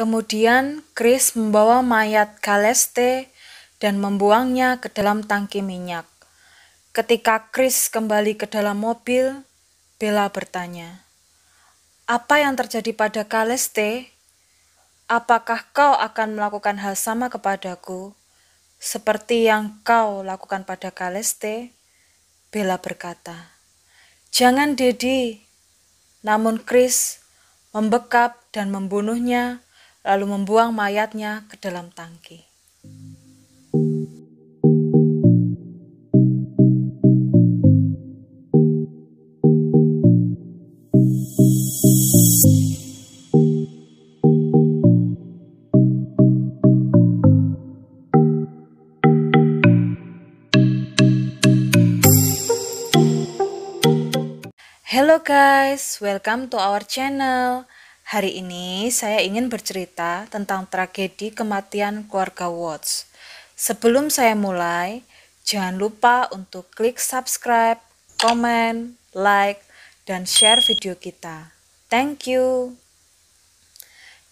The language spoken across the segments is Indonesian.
Kemudian Chris membawa mayat Galeste dan membuangnya ke dalam tangki minyak. Ketika Chris kembali ke dalam mobil, Bella bertanya, "Apa yang terjadi pada Galeste? Apakah kau akan melakukan hal sama kepadaku seperti yang kau lakukan pada Galeste?" Bella berkata, "Jangan, Dedi." Namun Chris membekap dan membunuhnya lalu membuang mayatnya ke dalam tangki. Hello guys, welcome to our channel. Hari ini saya ingin bercerita tentang tragedi kematian keluarga Watts. Sebelum saya mulai, jangan lupa untuk klik subscribe, komen, like, dan share video kita. Thank you.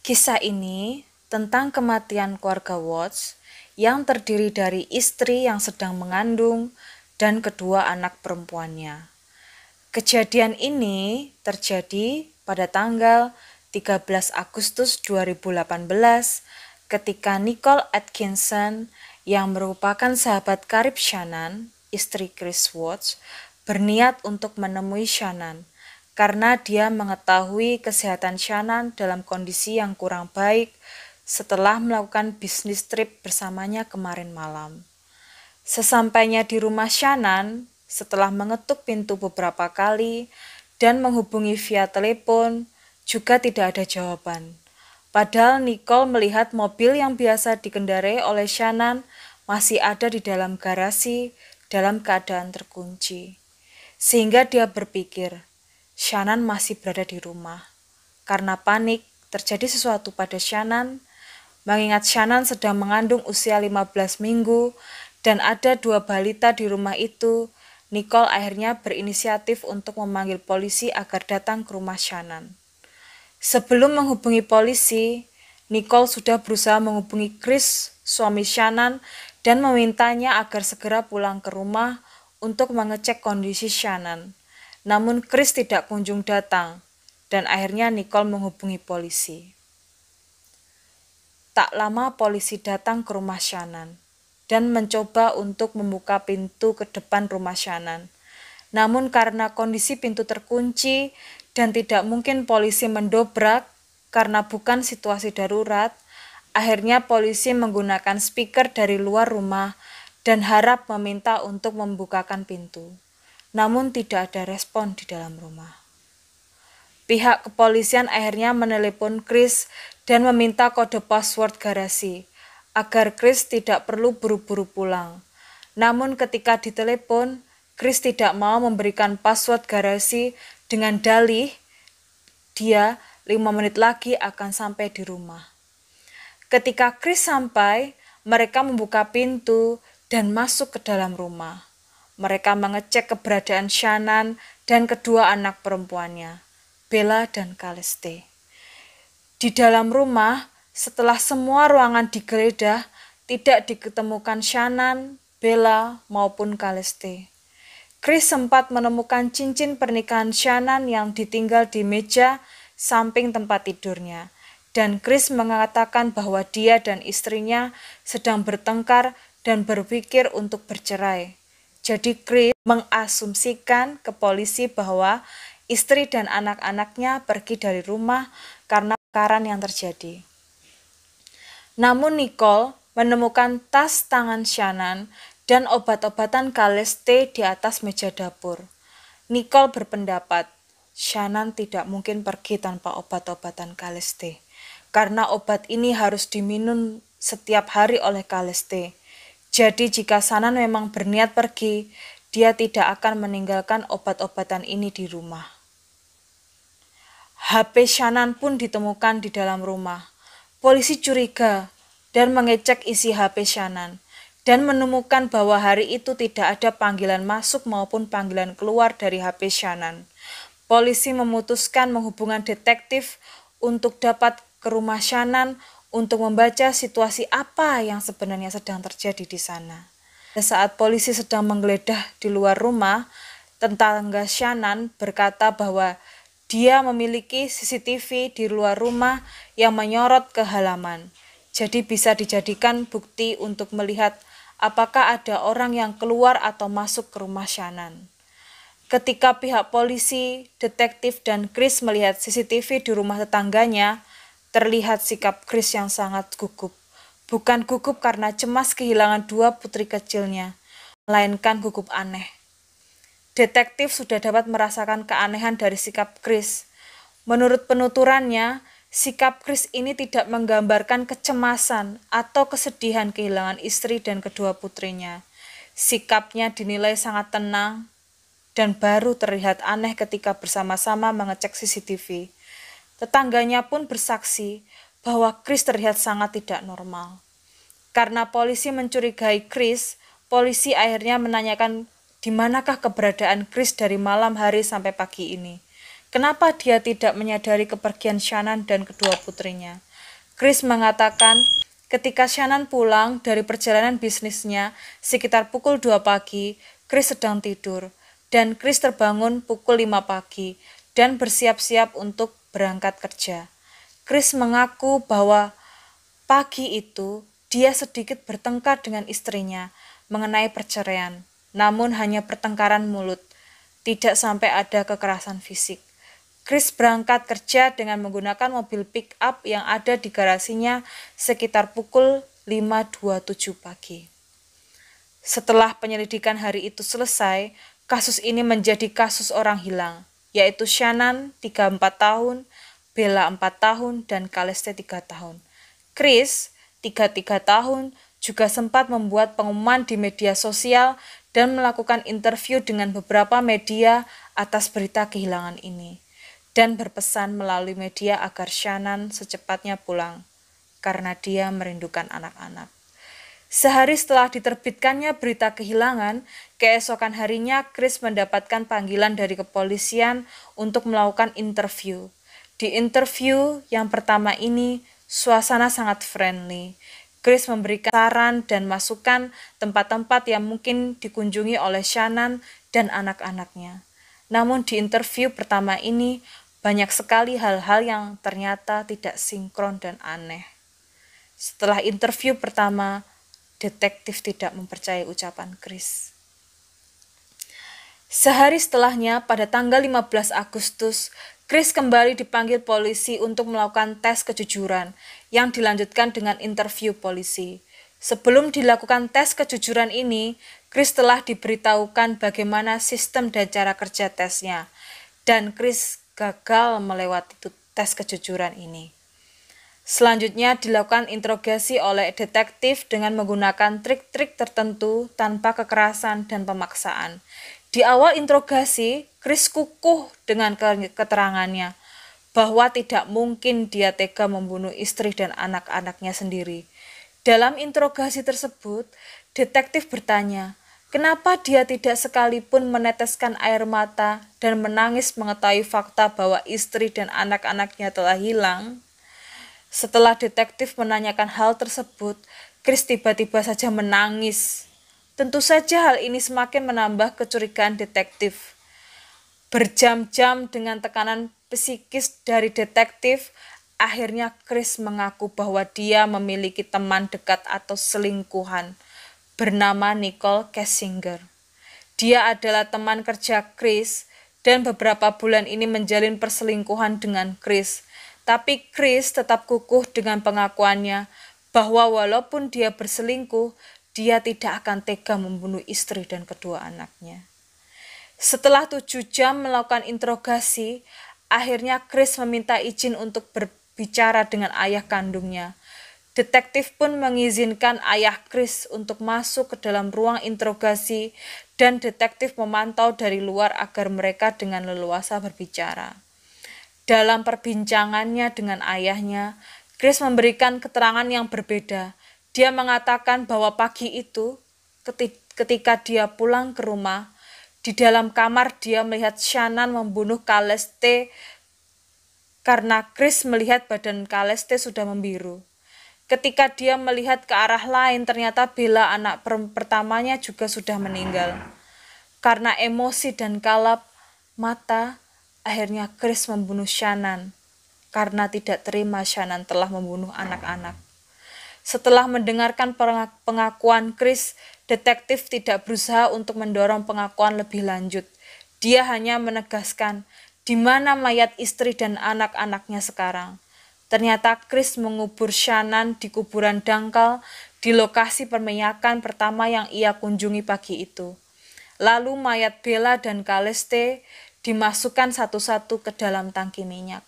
Kisah ini tentang kematian keluarga Watts yang terdiri dari istri yang sedang mengandung dan kedua anak perempuannya. Kejadian ini terjadi pada tanggal 13 Agustus 2018 ketika Nicole Atkinson yang merupakan sahabat karib Shannon, istri Chris Watts, berniat untuk menemui Shannon karena dia mengetahui kesehatan Shannon dalam kondisi yang kurang baik setelah melakukan bisnis trip bersamanya kemarin malam. Sesampainya di rumah Shannon, setelah mengetuk pintu beberapa kali dan menghubungi via telepon, juga tidak ada jawaban. Padahal Nicole melihat mobil yang biasa dikendarai oleh Shannon masih ada di dalam garasi dalam keadaan terkunci. Sehingga dia berpikir, Shannon masih berada di rumah. Karena panik, terjadi sesuatu pada Shannon, mengingat Shannon sedang mengandung usia 15 minggu dan ada dua balita di rumah itu, Nicole akhirnya berinisiatif untuk memanggil polisi agar datang ke rumah Shannon. Sebelum menghubungi polisi, Nicole sudah berusaha menghubungi Chris, suami Shannon, dan memintanya agar segera pulang ke rumah untuk mengecek kondisi Shannon. Namun Chris tidak kunjung datang, dan akhirnya Nicole menghubungi polisi. Tak lama polisi datang ke rumah Shannon dan mencoba untuk membuka pintu ke depan rumah Shannon. Namun karena kondisi pintu terkunci, dan tidak mungkin polisi mendobrak karena bukan situasi darurat, akhirnya polisi menggunakan speaker dari luar rumah dan harap meminta untuk membukakan pintu. Namun tidak ada respon di dalam rumah. Pihak kepolisian akhirnya menelepon Chris dan meminta kode password garasi agar Chris tidak perlu buru-buru pulang. Namun ketika ditelepon, Chris tidak mau memberikan password garasi dengan dalih, dia lima menit lagi akan sampai di rumah. Ketika Chris sampai, mereka membuka pintu dan masuk ke dalam rumah. Mereka mengecek keberadaan Shannon dan kedua anak perempuannya, Bella dan Kaliste. Di dalam rumah, setelah semua ruangan digeledah, tidak diketemukan Shannon, Bella, maupun Kaliste. Chris sempat menemukan cincin pernikahan Shannon yang ditinggal di meja samping tempat tidurnya. Dan Chris mengatakan bahwa dia dan istrinya sedang bertengkar dan berpikir untuk bercerai. Jadi Chris mengasumsikan ke polisi bahwa istri dan anak-anaknya pergi dari rumah karena karan yang terjadi. Namun Nicole menemukan tas tangan Shannon dan obat-obatan kaleste di atas meja dapur. Nicole berpendapat, Shannon tidak mungkin pergi tanpa obat-obatan kaleste, karena obat ini harus diminum setiap hari oleh kaleste. Jadi jika Shannon memang berniat pergi, dia tidak akan meninggalkan obat-obatan ini di rumah. HP Shannon pun ditemukan di dalam rumah. Polisi curiga dan mengecek isi HP Shannon dan menemukan bahwa hari itu tidak ada panggilan masuk maupun panggilan keluar dari HP Shannon. Polisi memutuskan menghubungkan detektif untuk dapat ke rumah Shannon untuk membaca situasi apa yang sebenarnya sedang terjadi di sana. Dan Saat polisi sedang menggeledah di luar rumah, tetangga Shannon berkata bahwa dia memiliki CCTV di luar rumah yang menyorot ke halaman. Jadi bisa dijadikan bukti untuk melihat apakah ada orang yang keluar atau masuk ke rumah Shannon. Ketika pihak polisi, detektif, dan Chris melihat CCTV di rumah tetangganya, terlihat sikap Chris yang sangat gugup. Bukan gugup karena cemas kehilangan dua putri kecilnya, melainkan gugup aneh. Detektif sudah dapat merasakan keanehan dari sikap Chris. Menurut penuturannya, Sikap Chris ini tidak menggambarkan kecemasan atau kesedihan kehilangan istri dan kedua putrinya. Sikapnya dinilai sangat tenang dan baru terlihat aneh ketika bersama-sama mengecek CCTV. Tetangganya pun bersaksi bahwa Chris terlihat sangat tidak normal. Karena polisi mencurigai Chris, polisi akhirnya menanyakan di manakah keberadaan Chris dari malam hari sampai pagi ini. Kenapa dia tidak menyadari kepergian Shannon dan kedua putrinya? Chris mengatakan, ketika Shannon pulang dari perjalanan bisnisnya sekitar pukul 2 pagi, Chris sedang tidur, dan Chris terbangun pukul 5 pagi dan bersiap-siap untuk berangkat kerja. Chris mengaku bahwa pagi itu dia sedikit bertengkar dengan istrinya mengenai perceraian, namun hanya pertengkaran mulut, tidak sampai ada kekerasan fisik. Chris berangkat kerja dengan menggunakan mobil pick-up yang ada di garasinya sekitar pukul 5.27 pagi. Setelah penyelidikan hari itu selesai, kasus ini menjadi kasus orang hilang, yaitu Shannon 34 tahun, Bella 4 tahun, dan Kaleste 3 tahun. Chris 33 tahun juga sempat membuat pengumuman di media sosial dan melakukan interview dengan beberapa media atas berita kehilangan ini dan berpesan melalui media agar Shannon secepatnya pulang karena dia merindukan anak-anak. Sehari setelah diterbitkannya berita kehilangan, keesokan harinya Chris mendapatkan panggilan dari kepolisian untuk melakukan interview. Di interview yang pertama ini, suasana sangat friendly. Chris memberikan saran dan masukan tempat-tempat yang mungkin dikunjungi oleh Shannon dan anak-anaknya. Namun di interview pertama ini, banyak sekali hal-hal yang ternyata tidak sinkron dan aneh. Setelah interview pertama, detektif tidak mempercayai ucapan Chris. Sehari setelahnya, pada tanggal 15 Agustus, Chris kembali dipanggil polisi untuk melakukan tes kejujuran yang dilanjutkan dengan interview polisi. Sebelum dilakukan tes kejujuran ini, Chris telah diberitahukan bagaimana sistem dan cara kerja tesnya. Dan Chris gagal melewati tes kejujuran ini. Selanjutnya dilakukan interogasi oleh detektif dengan menggunakan trik-trik tertentu tanpa kekerasan dan pemaksaan. Di awal interogasi, Chris kukuh dengan keterangannya bahwa tidak mungkin dia tega membunuh istri dan anak-anaknya sendiri. Dalam interogasi tersebut, detektif bertanya, Kenapa dia tidak sekalipun meneteskan air mata dan menangis mengetahui fakta bahwa istri dan anak-anaknya telah hilang? Setelah detektif menanyakan hal tersebut, Chris tiba-tiba saja menangis. Tentu saja hal ini semakin menambah kecurigaan detektif. Berjam-jam dengan tekanan psikis dari detektif, akhirnya Chris mengaku bahwa dia memiliki teman dekat atau selingkuhan bernama Nicole Kessinger. Dia adalah teman kerja Chris dan beberapa bulan ini menjalin perselingkuhan dengan Chris. Tapi Chris tetap kukuh dengan pengakuannya bahwa walaupun dia berselingkuh, dia tidak akan tega membunuh istri dan kedua anaknya. Setelah tujuh jam melakukan interogasi, akhirnya Chris meminta izin untuk berbicara dengan ayah kandungnya. Detektif pun mengizinkan ayah Chris untuk masuk ke dalam ruang interogasi dan detektif memantau dari luar agar mereka dengan leluasa berbicara. Dalam perbincangannya dengan ayahnya, Chris memberikan keterangan yang berbeda. Dia mengatakan bahwa pagi itu, ketika dia pulang ke rumah, di dalam kamar dia melihat Shannon membunuh Kaleste karena Chris melihat badan Kaleste sudah membiru. Ketika dia melihat ke arah lain, ternyata Bella anak pertamanya juga sudah meninggal. Karena emosi dan kalap mata, akhirnya Chris membunuh Shannon karena tidak terima Shannon telah membunuh anak-anak. Setelah mendengarkan pengakuan Chris, detektif tidak berusaha untuk mendorong pengakuan lebih lanjut. Dia hanya menegaskan di mana mayat istri dan anak-anaknya sekarang. Ternyata Chris mengubur Shannon di kuburan dangkal di lokasi perminyakan pertama yang ia kunjungi pagi itu. Lalu mayat Bella dan Kaleste dimasukkan satu-satu ke dalam tangki minyak.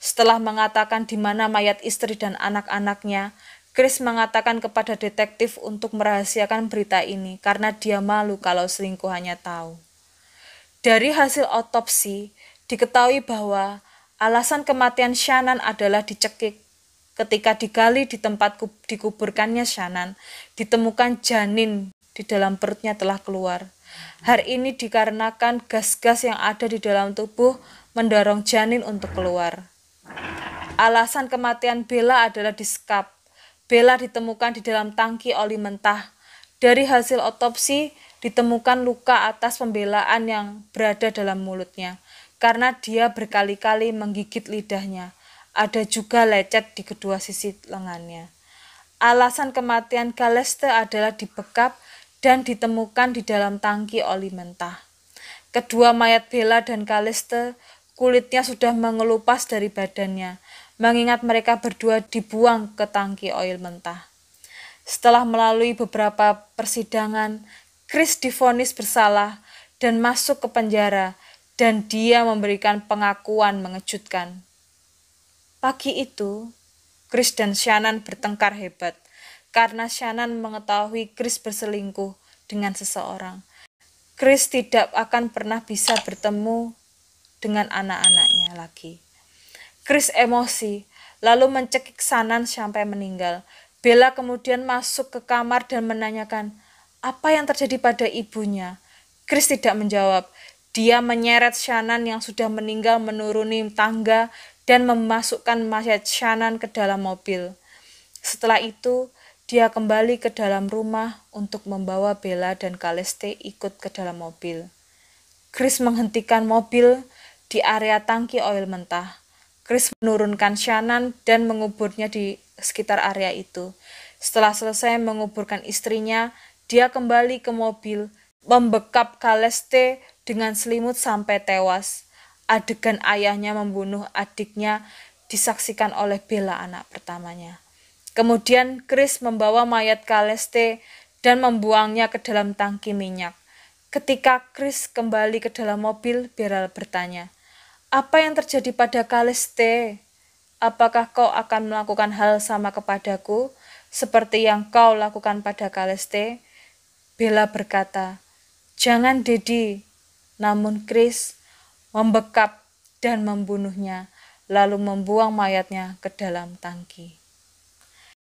Setelah mengatakan di mana mayat istri dan anak-anaknya, Chris mengatakan kepada detektif untuk merahasiakan berita ini karena dia malu kalau selingkuhannya tahu. Dari hasil otopsi, diketahui bahwa Alasan kematian Shanan adalah dicekik. Ketika digali di tempat dikuburkannya Shanan, ditemukan janin di dalam perutnya telah keluar. Hal ini dikarenakan gas-gas yang ada di dalam tubuh mendorong janin untuk keluar. Alasan kematian Bella adalah diskap. Bella ditemukan di dalam tangki oli mentah. Dari hasil otopsi, ditemukan luka atas pembelaan yang berada dalam mulutnya karena dia berkali-kali menggigit lidahnya. Ada juga lecet di kedua sisi lengannya. Alasan kematian Galeste adalah dibekap dan ditemukan di dalam tangki oli mentah. Kedua mayat Bella dan Galeste kulitnya sudah mengelupas dari badannya, mengingat mereka berdua dibuang ke tangki oil mentah. Setelah melalui beberapa persidangan, Chris difonis bersalah dan masuk ke penjara dan dia memberikan pengakuan mengejutkan. Pagi itu, Chris dan Shannon bertengkar hebat karena Shannon mengetahui Chris berselingkuh dengan seseorang. Chris tidak akan pernah bisa bertemu dengan anak-anaknya lagi. Chris emosi, lalu mencekik Shannon sampai meninggal. Bella kemudian masuk ke kamar dan menanyakan, apa yang terjadi pada ibunya? Chris tidak menjawab, dia menyeret Shannon yang sudah meninggal menuruni tangga dan memasukkan mayat Shannon ke dalam mobil. Setelah itu, dia kembali ke dalam rumah untuk membawa Bella dan Kaleste ikut ke dalam mobil. Chris menghentikan mobil di area tangki oil mentah. Chris menurunkan Shannon dan menguburnya di sekitar area itu. Setelah selesai menguburkan istrinya, dia kembali ke mobil, membekap Kaleste dengan selimut sampai tewas. Adegan ayahnya membunuh adiknya disaksikan oleh Bella anak pertamanya. Kemudian Chris membawa mayat Kaleste dan membuangnya ke dalam tangki minyak. Ketika Chris kembali ke dalam mobil, Beral bertanya, "Apa yang terjadi pada Kaleste? Apakah kau akan melakukan hal sama kepadaku seperti yang kau lakukan pada Kaleste?" Bella berkata, "Jangan, Dedi. Namun Chris membekap dan membunuhnya, lalu membuang mayatnya ke dalam tangki.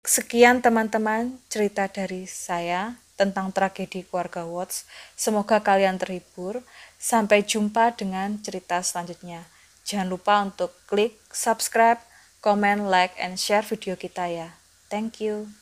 Sekian teman-teman cerita dari saya tentang tragedi keluarga Watts. Semoga kalian terhibur. Sampai jumpa dengan cerita selanjutnya. Jangan lupa untuk klik subscribe, comment, like, and share video kita ya. Thank you.